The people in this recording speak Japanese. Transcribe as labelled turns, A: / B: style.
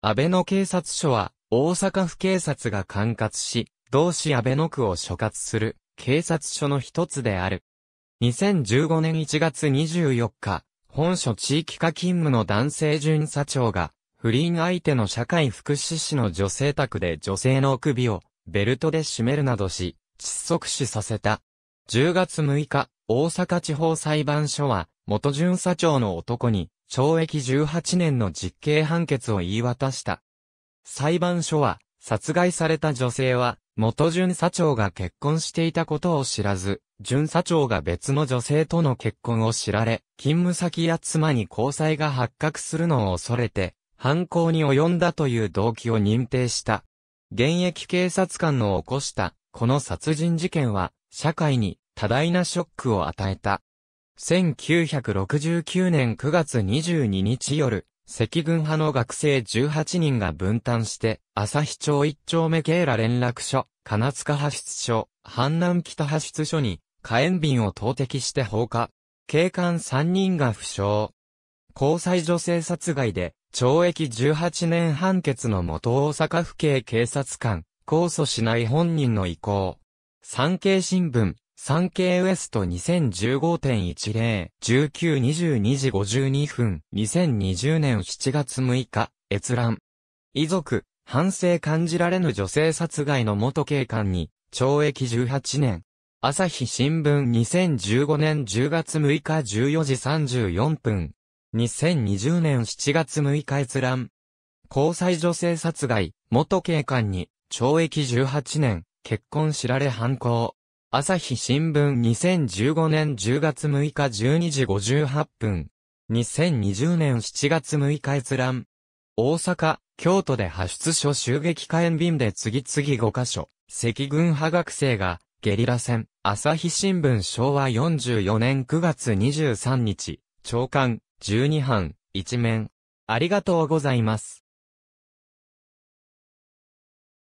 A: 安倍野警察署は、大阪府警察が管轄し、同市安倍野区を所轄する、警察署の一つである。2015年1月24日、本署地域課勤務の男性巡査長が、不倫相手の社会福祉士の女性宅で女性の首をベルトで締めるなどし、窒息死させた。10月6日、大阪地方裁判所は、元巡査長の男に、懲役18年の実刑判決を言い渡した。裁判所は、殺害された女性は、元巡査長が結婚していたことを知らず、巡査長が別の女性との結婚を知られ、勤務先や妻に交際が発覚するのを恐れて、犯行に及んだという動機を認定した。現役警察官の起こした、この殺人事件は、社会に多大なショックを与えた。1969年9月22日夜、赤軍派の学生18人が分担して、朝日町一丁目ケーラ連絡所、金塚派出所、阪南北派出所に、火炎瓶を投擲して放火。警官3人が負傷。交際女性殺害で、懲役18年判決の元大阪府警警察官、控訴しない本人の意向。産経新聞、3K ウエスト2015.10、1922時52分、2020年7月6日、閲覧。遺族、反省感じられぬ女性殺害の元警官に、懲役18年。朝日新聞2015年10月6日14時34分。2020年7月6日閲覧。交際女性殺害、元警官に、懲役18年、結婚知られ犯行。朝日新聞2015年10月6日12時58分。2020年7月6日閲覧。大阪、京都で派出所襲撃火炎瓶で次々5カ所。赤軍派学生が、ゲリラ戦。朝日新聞昭和44年9月23日。長官、12班、一面。ありがとうございます。